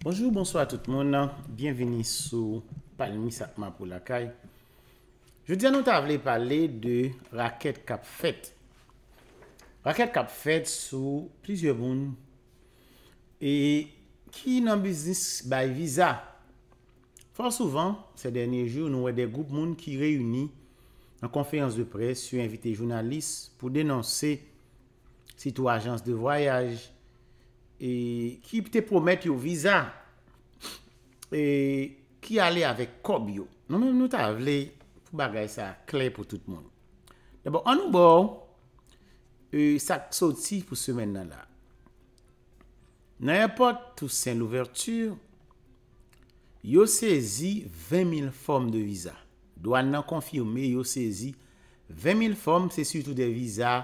Bonjou, bonsoy a tout moun nan, bienveni sou Palmi Sakma pou lakay. Je diyan nou ta avle pale de Raket Kap Fet. Raket Kap Fet sou plizye moun e ki nan Business by Visa. For souvan, se denye joun nou we de goup moun ki reyuni nan konfeyans de pres sou invite jounalis pou denanse sit ou ajans de vwayaj E ki pte pou met yo visa e ki ale avek kob yo. Nou ta avle pou bagay sa kle pou tout moun. Dabo anou bo, e sak sot si pou semen nan la. Nan yapot tou sen l'ouverture, yo sezi 20.000 form de visa. Dou an nan konfirme yo sezi 20.000 form, se su tout de visa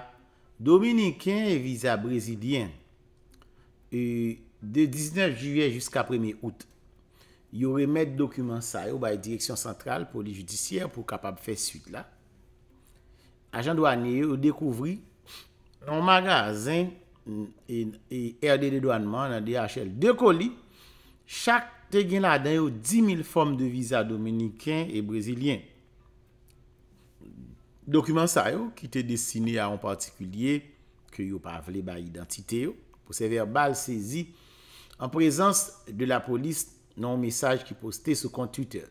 dominiken et visa brezidien. E, de 19 juvye jusqu apremi out yo remet dokumen sa yo bay direksyon sentral pou li judisyen pou kapab fe suite la ajan douanye yo dekouvri an magazin e erde de douanman an DHL de koli chak te gen la dayo 10.000 fom de visa dominiken e brezilien dokumen sa yo ki te desine a an patikulye ke yo pa avle bay identite yo pou se verbal sezi, an prezans de la polis, nan mensaj ki poste sou kont Twitter.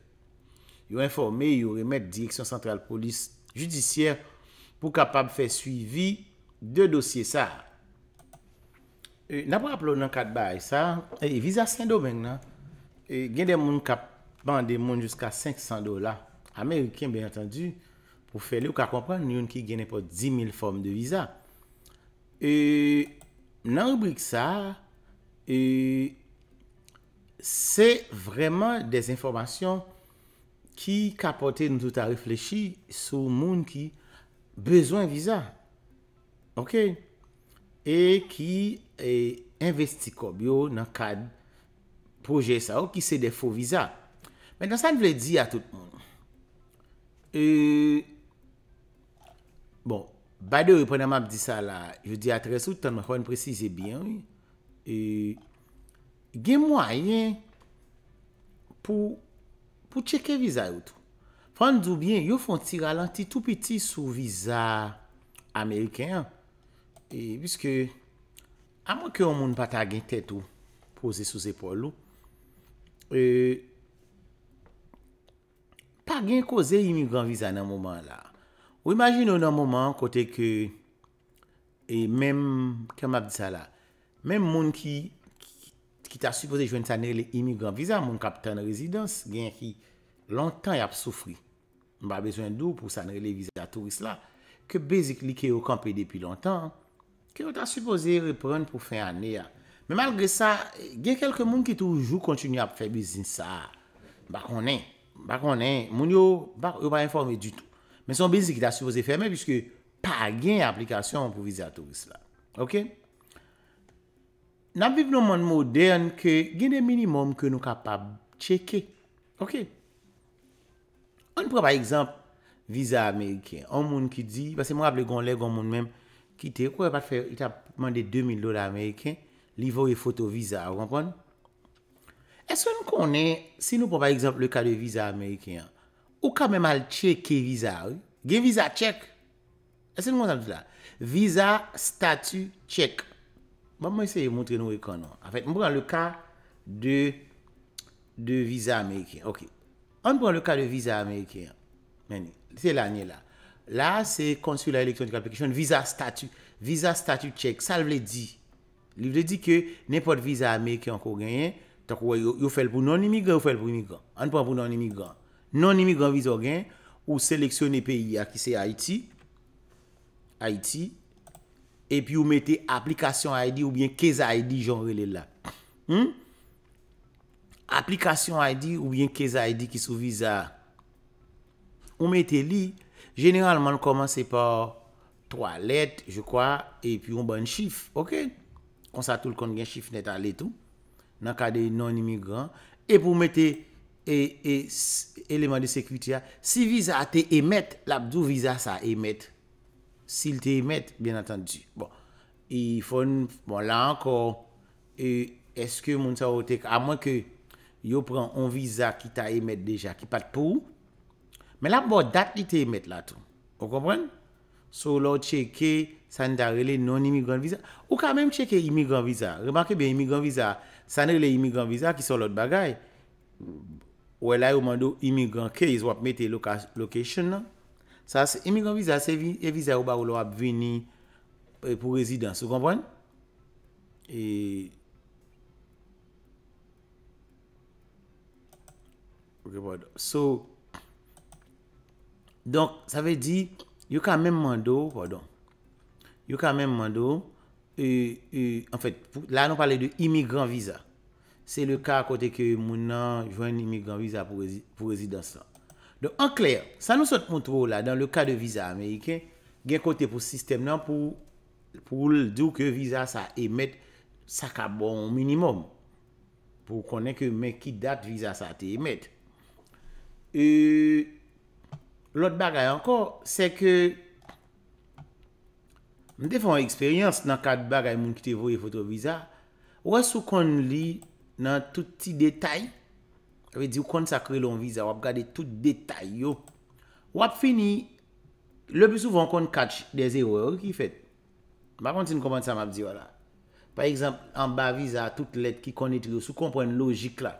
Yo informe, yo remet direksyon sentral polis judisyer pou kapab fè suivi de dosye sa. E, Na pou aplon nan kat bay, sa, e viza 100 do vèk nan. E, gen de moun kap band de moun jusqu'a 500 do la. Ameriken, ben atendu, pou fè le ou ka kompran, nou yon ki genen pou 10.000 form de viza. E... Nan rubrik sa, e, se vreman dezinformasyon ki kapote nou tout a reflechi sou moun ki bezoan viza. Ok? E ki e, investiko byo nan kad proje sa ou ki se defo viza. Men dan sa nou vle di a tout moun. E, bon. Bade wè pwè nan map di sa la, jwè di atres wè, tan mwen kon prezise bian wè. E gen mwen ayen pou cheke viza wè tou. Fandou bie, yo fon ti ralanti tou piti sou viza Ameriken. E biske, amon ke yon moun pata gen tet ou pose sou zepol ou. E pa gen kose imigran viza nan mouman la. Ou imagine ou nan mouman kote ke, e menm, kem ap disa la, menm moun ki, ki ta supose jwen sanre le imigran viza, moun kapitan rezidans, gen ki lontan yap soufri. Mba beswen dou pou sanre le viza tourist la, ke bezik li ke yo kampe depi lontan, ke yo ta supose repren pou fey ane ya. Men malge sa, gen kelke moun ki toujou kontinu ap fey bizin sa, bak onen, bak onen, moun yo, bak yo ba informe du tout. Men son bezik da sou voze ferme, piske pa gen aplikasyon pou vize a tou viz la. Ok? Nan viv nou man modern, gen de minimum ke nou kapab cheke. Ok? On pou ap par exemple, vize a Amerike, an moun ki di, bas se moun ap le gon lè, gon moun menm, ki te, kou e pat fe, it ap mande 2000 do la Amerike, li vo e foto vize a, ou an pon? Eswe nou konen, si nou pou ap par exemple, le ka de vize a Amerike an, Ou ka men mal cheke viza ou? Ge viza chek? E se nou monsan tout la? Visa, statu, chek. Mwen mwen seye mwontre nou ekon nou. A fèt, mwen pran le ka de viza Amerike. Ok. An pran le ka de viza Amerike. Men, se lanye la. La, se konsulat elektronikal pekishon, visa, statu, viza, statu, chek. Sa l vle di. L vle di ke, ne pot viza Amerike anko genye, tak woy yo fel pou non-imigran, yo fel pou imigran. An pran pou non-imigran. Non-imigran vizor gen, ou seleksyon e peyi a ki se Haiti. Haiti. E pi ou mette aplikasyon haidi ou bien kez haidi jan rele la. Hmm? Aplikasyon haidi ou bien kez haidi ki sou viza. Ou mette li. Generalman koman se pa 3 let, je kwa, e pi ou ban chif. Ok. On sa tout kon gen chif net a let ou. Nan kade non-imigran. E pou mette... E, e, eleman de sekwiti ya. Si viza te emet, labdou viza sa emet. Sil te emet, bien atan di. Bon. I fon, bon la ankor. E, eske moun sa wotek. A mwen ke yo pran on viza ki ta emet deja, ki pat pou. Men labdou dat li te emet la ton. O komwen? Sou lò tcheke, san darele non imigran viza. Ou ka men tcheke imigran viza. Remanke ben imigran viza. San darele imigran viza ki sou lò bagay. O. Ou elay ou mandou imigran ke, iz wap met e lokasyon nan. Sa, imigran viza se evize e ou ba ou lo wap veni e, pou rezidans. Ou kompon? E... Ok, pardon. So, donk, sa ve di, yu ka menm mandou, pardon. Yu ka menm mandou, e, e en fèt, la anon pale de imigran viza. Se le ka kote ke moun nan jwen ni mi gran viza pou rezidansan. Don an kler, sa nou sot moun tro la, dan le ka de viza Ameriken, gen kote pou sistem nan pou pou l'dou ke viza sa emet, sa ka bon minimum. Pou konen ke men ki dat viza sa te emet. E, lot bagay anko, se ke mwen defon eksperyans nan ka bagay moun ki te voye fotre viza, wè sou kon li nan tout ti detay, ve di ou konsakre lon viza, wap gade tout detay yo. Wap fini, le bi souvan kon katch de ze wè, wè ki fet. Bakon ti nou komant sa, wap di wè la. Par exemple, an ba viza, tout let ki kon etri yo, sou kompren logik la.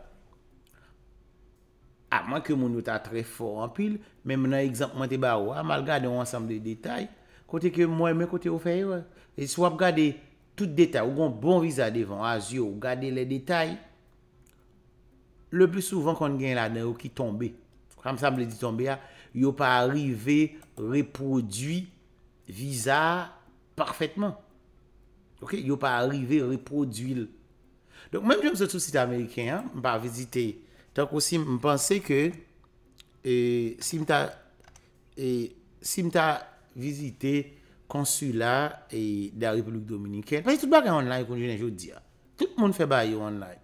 A, man ke moun wè ta tre fò an pil, men mè nan exemple, mè te ba wè, mè al gade wè an sam de detay, kote ke mwen mè kote wè fè yo. E si wap gade, e, tout detay, ou gon bon viza devan, azi ou gade le detay, le plus souvan kon gen lanen ou ki tombe. Kam sa m le di tombe a, ah, yo pa arrive, reprodui, viza, parfaitman. Ok, yo pa arrive, reproduil. Donk menm jom se tout site Amerikien, m pa vizite, tonk osim m panse ke, e sim ta, e sim ta vizite, e, konsula e da Republik Dominiken. Pasi tout ba gen online kon jene jout di ya. Tout moun fè ba yo online.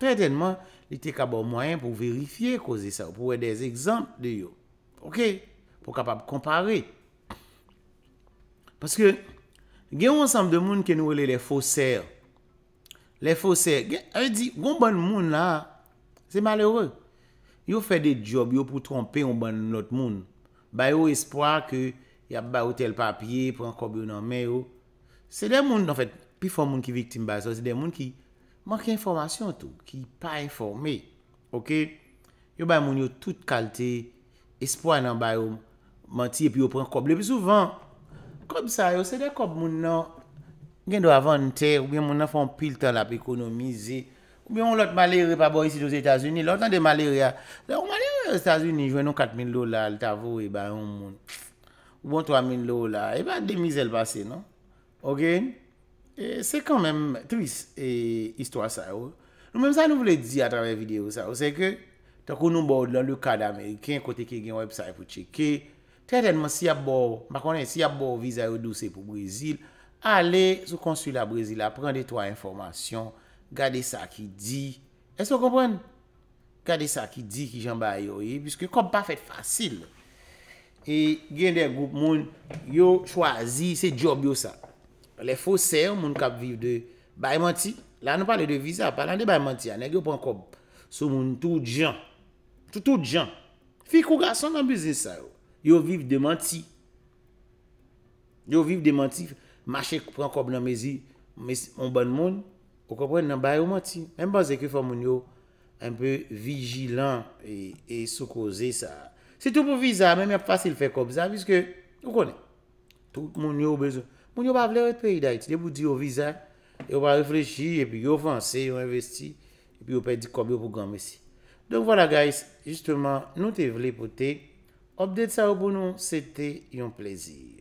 Pè tenman, li te kaba mwayen pou verifiye kouze sa. Ou pou wè des exemple de yo. Ok? Pou kapab kompare. Paske, gen wonsanm de moun ke nou wèle le fosèr. Le fosèr. Gen, a di, goun ban moun la, se malèreux. Yo fè de job yo pou trompe yon ban not moun. Bay bon yo espoir ke Y ap ba yo tel papye, pran kob yo nan me yo. Se de moun nan fèt, pi fon moun ki vitim ba so, se de moun ki manke informasyon tou, ki pa informe. Ok? Yo bay moun yo tout kalte, espoan nan bay yo manti, epi yo pran kob le. Pi souvan, kob sa yo, se de kob moun nan, gen do avan te, oubyen moun nan fon pil tan la pe ekonomize. Oubyen moun lot malere pa bo yisi dos Etasuni, lot nan de malere ya. Lot malere yo Etasuni, jwen nou katmin lola, lita vowe bay yon moun. Pfff! Ou bon 3000 lò la, e ba demize l vase, non? Ok? E se kan menm, tris e istwa sa yo. Nou menm sa nou vle di a traven videyo sa yo, se ke, tan kon nou bòd lan lò kad Ameriken, kote ke gen website pou cheke, tenenman si ap bò, makonen, si ap bò vize yo douse pou Brazil, ale sou konsul la Brazil ap prende to a informasyon, gade sa ki di, espo kompren? Gade sa ki di ki jan ba yo ye, piskè komp pa fèt fasil. E gen den goup moun yo chwazi se job yo sa. Le fose yo moun kap viv de bay manti. La nou pale de viza. Palande bay manti. Ane yo pwankop sou moun tout jan. Tout tout jan. Fi kou gason nan bizen sa yo. Yo viv de manti. Yo viv de manti. Mache pwankop nan mezi. Mwen ban moun. O kapwen nan bay yo manti. Mwen bazen ki fwa moun yo. An pe vijilan. E sou koze sa. Se tou pou viza, mè mè fasil fè kòp viza, viske yo konè. Tout moun yo ou bezon. Moun yo pa vle ou et pe iday, ti de pou di yo viza, yo pa refrechi, epi yo fansè, yo investi, epi yo pe di kòp yo pou gòm esi. Donk vwola guys, justèman nou te vle pou te, obdet sa ou pou nou, se te yon plezir.